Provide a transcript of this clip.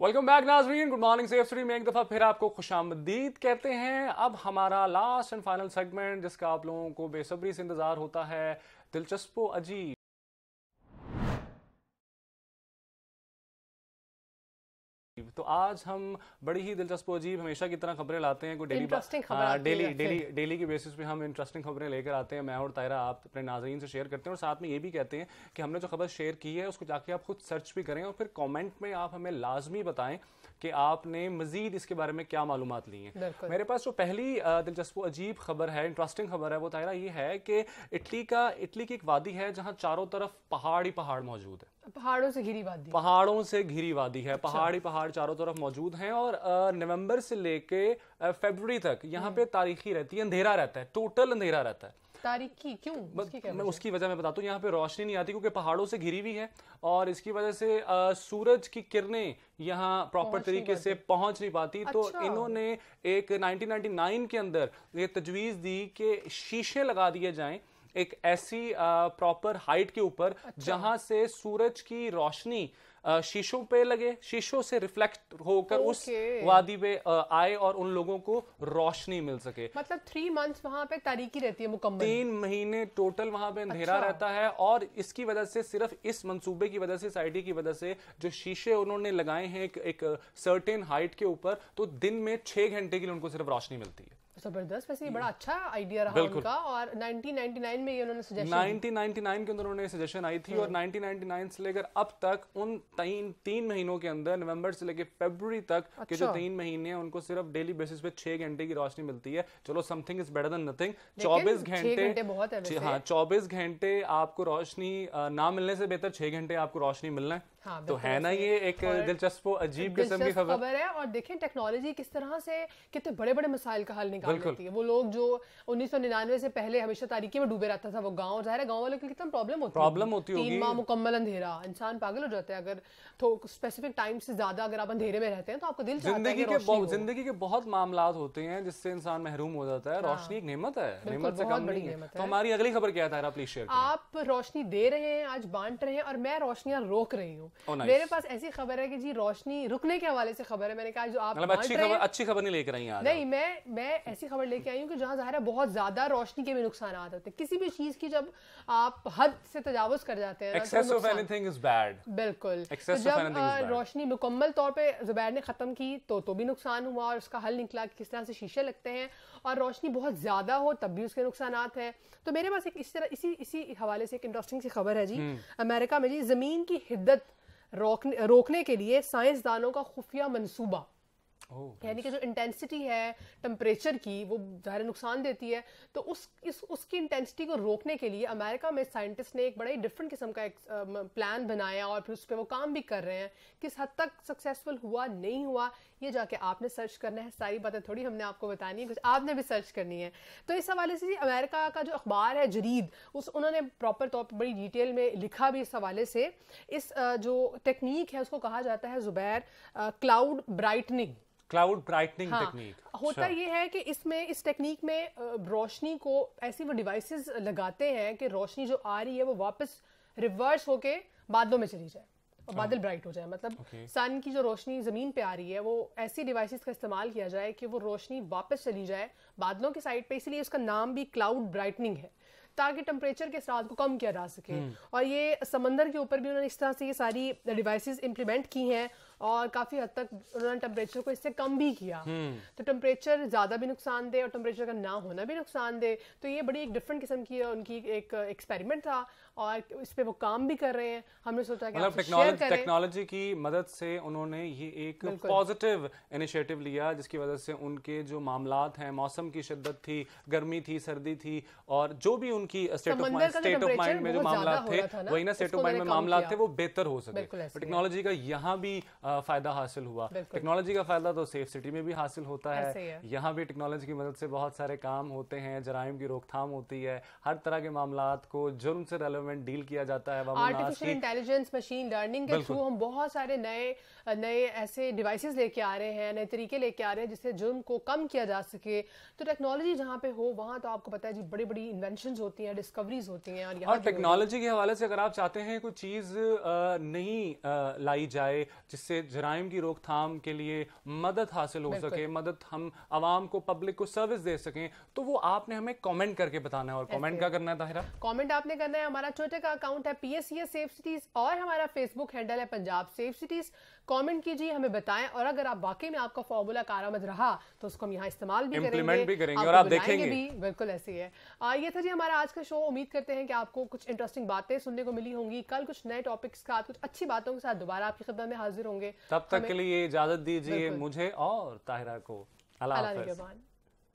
Welcome back नाजरीन good morning सेफ स्ट्री में एक दफ़ा फिर आपको खुश आमदीद कहते हैं अब हमारा लास्ट एंड फाइनल सेगमेंट जिसका आप लोगों को बेसब्री से इंतज़ार होता है दिलचस्प अजीब आज हम बड़ी ही दिलचस्प अजीब हमेशा की तरह खबरें लाते हैं कोई daily daily daily daily basis पे हम इंटरेस्टिंग खबरें लेकर आते हैं मैं और तायरा आप अपने नाजरीन से शेयर करते हैं और साथ में ये भी कहते हैं कि हमने जो खबर शेयर की है उसको जाके आप खुद सर्च भी करें और फिर कॉमेंट में आप हमें लाजमी बताएं कि आपने मजीद इसके बारे में क्या मालूम ली है मेरे पास जो पहली दिलचस्प अजीब खबर है इंटरेस्टिंग खबर है वो तायरा ये है कि इटली का इटली की एक वादी है जहाँ चारों तरफ पहाड़ ही पहाड़ मौजूद है पहाड़ों से घिरी वादी पहाड़ों से घिरी वादी है अच्छा। पहाड़ी पहाड़ चारों तरफ मौजूद हैं और नवंबर से लेके फरवरी तक यहाँ पे हम्म। तारीखी रहती है अंधेरा रहता है टोटल अंधेरा रहता है तारीखी क्यों उसकी क्या मैं उसकी वजह मैं बताता हूँ यहाँ पे रोशनी नहीं आती क्योंकि पहाड़ों से घिरी हुई है और इसकी वजह से आ, सूरज की किरणें यहाँ प्रॉपर तरीके से पहुंच नहीं पाती तो अच्छा। तो इन्होंने एक 1999 के अंदर ये तजवीज़ दी कि शीशे लगा दिए जाएं एक ऐसी प्रॉपर हाइट के ऊपर अच्छा। जहां से सूरज की रोशनी शीशों पे लगे शीशों से रिफ्लेक्ट होकर उस वादी पे आए और उन लोगों को रोशनी मिल सके मतलब थ्री मंथ्स वहां पे तारीखी रहती है मुकम्मल तीन महीने टोटल वहां पे अंधेरा अच्छा। रहता है और इसकी वजह से सिर्फ इस मंसूबे की वजह से साइडी की वजह से जो शीशे उन्होंने लगाए हैं एक, एक सर्टेन हाइट के ऊपर तो दिन में छह घंटे के लिए उनको सिर्फ रोशनी मिलती है जबरदस्त वैसे ये बड़ा हम्म। अच्छा आइडिया रहा उनका और 1999 में ये उन्होंने सजेशन 1999 के अंदर उन्होंने सजेशन आई थी और 1999 हम्म। से लेकर अब तक उन तीन तीन महीनों के अंदर नवंबर से लेकर फरवरी तक अच्छा। के जो अच्छा। तीन महीने हैं उनको सिर्फ डेली बेसिस पे छह घंटे की रोशनी मिलती है चलो something is better than nothing चौबीस घंटे हाँ चौबीस घंटे आपको रोशनी ना मिलने से बेहतर छह घंटे आपको रोशनी मिलना है हाँ, तो है ना ये एक दिलचस्प अजीब किस्म की खबर है और देखें टेक्नोलॉजी किस तरह से कितने बड़े बड़े मसाइल का हल निकाल देती है वो लोग जो निन्यानवे से पहले हमेशा तारीखी में डूबे रहता था वो गाँव जाहिर है गाँव वालों के लिए कितना प्रॉब्लम होती प्रॉब्लम होती है तीन माह मुकम्मल अंधेरा इंसान पागल हो जाता है अगर तो स्पेसिफिक टाइम से ज्यादा अगर आप अंधेरे में रहते हैं तो आपका दिल जिंदगी के जिंदगी के बहुत मामला होते हैं जिससे इंसान महरूम हो जाता है हाँ। रोशनी एक नेमत है नेमत से कम नहीं है तो हमारी अगली खबर क्या था प्लीज शेयर आप रोशनी दे रहे हैं आज बांट रहे हैं और मैं रोशनियां रोक रही हूँ Oh, मेरे पास ऐसी खबर है कि जी रोशनी रुकने के हवाले से खबर है मैंने कहा जो आप मतलब अच्छी खबर अच्छी खबर नहीं लेकर आई नहीं मैं मैं ऐसी खबर लेके आई हूँ कि जहाँ जाहिर है बहुत ज्यादा रोशनी के भी नुकसान होते हैं किसी भी चीज की जब आप हद से तजावज कर जाते हैं बिल्कुल तो जब रोशनी मुकम्मल तौर पर जुबैर ने खत्म की तो तो भी नुकसान हुआ और उसका हल निकला कि किस तरह से शीशे लगते हैं और रोशनी बहुत ज्यादा हो तब भी उसके नुकसान है तो मेरे पास एक इस तरह इसी इसी हवाले से एक इंटरेस्टिंग सी खबर है जी हम्म। अमेरिका में जी जमीन की हिद्दत रोकने रोकने के लिए साइंसदानों का खुफिया मनसूबा Oh, यानी कि जो इंटेंसिटी है टम्परेचर की वो ज़ाहिर नुकसान देती है तो उस इस उसकी इंटेंसिटी को रोकने के लिए अमेरिका में साइंटिस्ट ने एक बड़ा ही डिफरेंट किस्म का एक प्लान बनाया और फिर उस पर वो काम भी कर रहे हैं किस हद तक सक्सेसफुल हुआ नहीं हुआ ये जाके आपने सर्च करना है सारी बातें थोड़ी हमने आपको बतानी है कुछ आपने भी सर्च करनी है तो इस हवाले से अमेरिका का जो अखबार है जरीद उस उन्होंने प्रॉपर तौर पर बड़ी डिटेल में लिखा भी इस हवाले से इस जो टेक्निक है उसको कहा जाता है जुबैर cloud brightening cloud brightening technique होता अच्छा। ये है कि इसमें इस टेक्निक में रोशनी को ऐसी वो डिवाइसेस लगाते हैं कि रोशनी जो आ रही है वो वापस रिवर्स होके बादलों में चली जाए और हाँ। बादल ब्राइट हो जाए मतलब सन की जो रोशनी जमीन पे आ रही है वो ऐसी डिवाइसेस का इस्तेमाल किया जाए कि वो रोशनी वापस चली जाए बादलों के साइड पे इसलिए उसका नाम भी क्लाउड ब्राइटनिंग है ताकि टेम्परेचर के साथ को कम किया जा सके हम्म। और ये समंदर के ऊपर भी उन्होंने इस तरह से ये सारी डिवाइसेस इंप्लीमेंट की हैं और काफ़ी हद तक उन्होंने टेम्परेचर को इससे कम भी किया हम्म। तो टेम्परेचर ज़्यादा भी नुकसान दे और टेम्परेचर का ना होना भी नुकसान दे तो ये बड़ी एक डिफरेंट किस्म की उनकी एक एक्सपेरिमेंट था और इस पर वो काम भी कर रहे हैं हमने सोचा कि टेक्नोलॉजी मतलब टेक्नोलॉजी की मदद से उन्होंने ये एक पॉजिटिव इनिशिएटिव लिया जिसकी वजह से उनके जो मामला हैं मौसम की शिद्दत थी गर्मी थी सर्दी थी और जो भी उनकी state of mind state of mind में जो मामला थे वही ना स्टेट ऑफ माइंड में मामला थे वो बेहतर हो सके टेक्नोलॉजी का यहाँ भी फायदा हासिल हुआ टेक्नोलॉजी का फायदा तो सेफ सिटी में भी हासिल होता है यहाँ भी टेक्नोलॉजी की मदद से बहुत सारे काम होते हैं जराइम की रोकथाम होती है हर तरह के मामला को जुर्म से रेलिवेंट एनवायरनमेंट डील किया जाता है आर्टिफिशियल इंटेलिजेंस मशीन लर्निंग के थ्रू हम बहुत सारे नए नए ऐसे डिवाइसेस लेके आ रहे हैं नए तरीके लेके आ रहे हैं जिससे जुर्म को कम किया जा सके तो टेक्नोलॉजी जहाँ पे हो वहाँ तो आपको पता है जी बड़ी बड़ी इन्वेंशन होती है डिस्कवरीज होती है और, और टेक्नोलॉजी के हवाले से अगर आप चाहते हैं कोई चीज़ नहीं लाई जाए जिससे जराइम की रोकथाम के लिए मदद हासिल हो सके मदद हम आवाम को पब्लिक को सर्विस दे सकें तो वो आपने हमें कमेंट करके बताना है और कमेंट क्या करना है ताहिरा कमेंट आपने करना है हमारा ट्विटर का अकाउंट है पी एस सेफ सिटीज और हमारा फेसबुक हैंडल है पंजाब सेफ सिटीज कमेंट कीजिए हमें बताएं और अगर आप वाकई में आपका फॉर्मूला कारामद रहा तो उसको हम यहाँ इस्तेमाल भी करेंगे, भी करेंगे और आप देखेंगे भी बिल्कुल ऐसी है आ, ये था जी हमारा आज का शो उम्मीद करते हैं कि आपको कुछ इंटरेस्टिंग बातें सुनने को मिली होंगी कल कुछ नए टॉपिक्स का कुछ अच्छी बातों के साथ दोबारा आपकी खिदमत में हाजिर होंगे तब तक के लिए इजाजत दीजिए मुझे और ताहिरा को अल्लाह